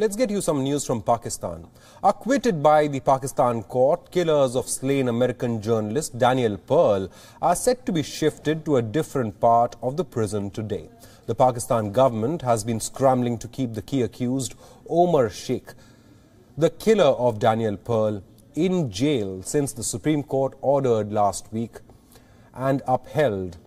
Let's get you some news from Pakistan. Acquitted by the Pakistan court, killers of slain American journalist Daniel Pearl are said to be shifted to a different part of the prison today. The Pakistan government has been scrambling to keep the key accused, Omar Sheikh, the killer of Daniel Pearl, in jail since the Supreme Court ordered last week and upheld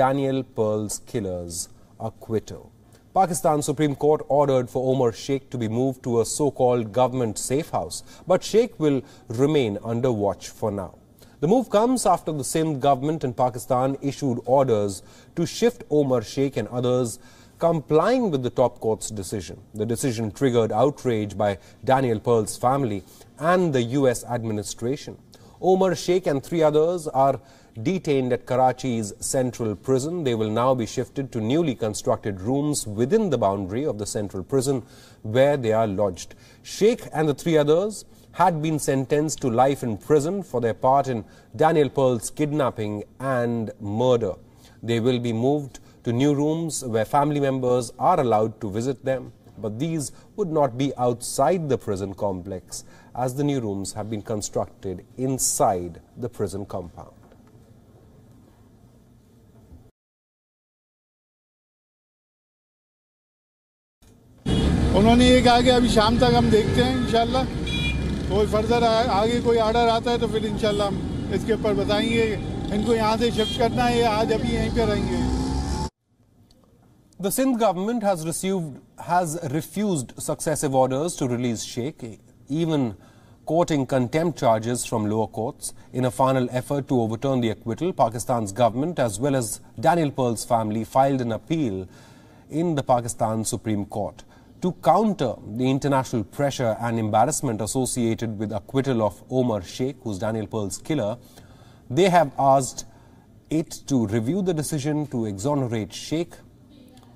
Daniel Pearl's killer's acquittal. Pakistan's Supreme Court ordered for Omar Sheikh to be moved to a so-called government safe house, but Sheikh will remain under watch for now. The move comes after the same government in Pakistan issued orders to shift Omar Sheikh and others complying with the top court's decision. The decision triggered outrage by Daniel Pearl's family and the U.S. administration. Omar Sheikh and three others are detained at Karachi's central prison. They will now be shifted to newly constructed rooms within the boundary of the central prison where they are lodged. Sheikh and the three others had been sentenced to life in prison for their part in Daniel Pearl's kidnapping and murder. They will be moved to new rooms where family members are allowed to visit them. But these would not be outside the prison complex as the new rooms have been constructed inside the prison compound. उन्होंने ये कहा कि अभी शाम तक हम देखते हैं इंशाल्लाह कोई फर्दर आ, आगे कोई आर्डर आता है तो फिर इंशाल्लाह हम इसके ऊपर बताएंगे इनको यहाँ से शिफ्ट करना है आज अभी यहीं पे रहेंगे The Sindh government has, received, has refused successive orders to release Sheikh, even courting contempt charges from lower courts. In a final effort to overturn the acquittal, Pakistan's government as well as Daniel Pearl's family filed an appeal in the Pakistan Supreme Court. To counter the international pressure and embarrassment associated with acquittal of Omar Sheikh, who's Daniel Pearl's killer, they have asked it to review the decision to exonerate Sheikh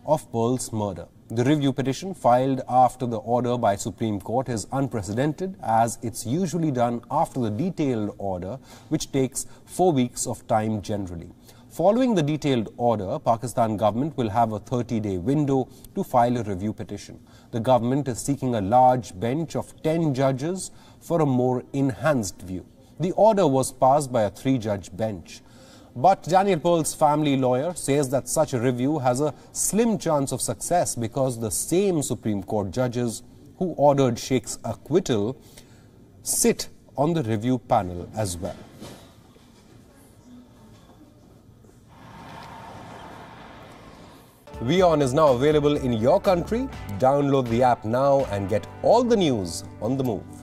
of Pearl's murder. The review petition filed after the order by Supreme Court is unprecedented as it's usually done after the detailed order which takes 4 weeks of time generally. Following the detailed order, Pakistan government will have a 30-day window to file a review petition. The government is seeking a large bench of 10 judges for a more enhanced view. The order was passed by a three-judge bench. But Daniel Pearl's family lawyer says that such a review has a slim chance of success because the same Supreme Court judges who ordered Sheikh's acquittal sit on the review panel as well. Vion is now available in your country. Download the app now and get all the news on the move.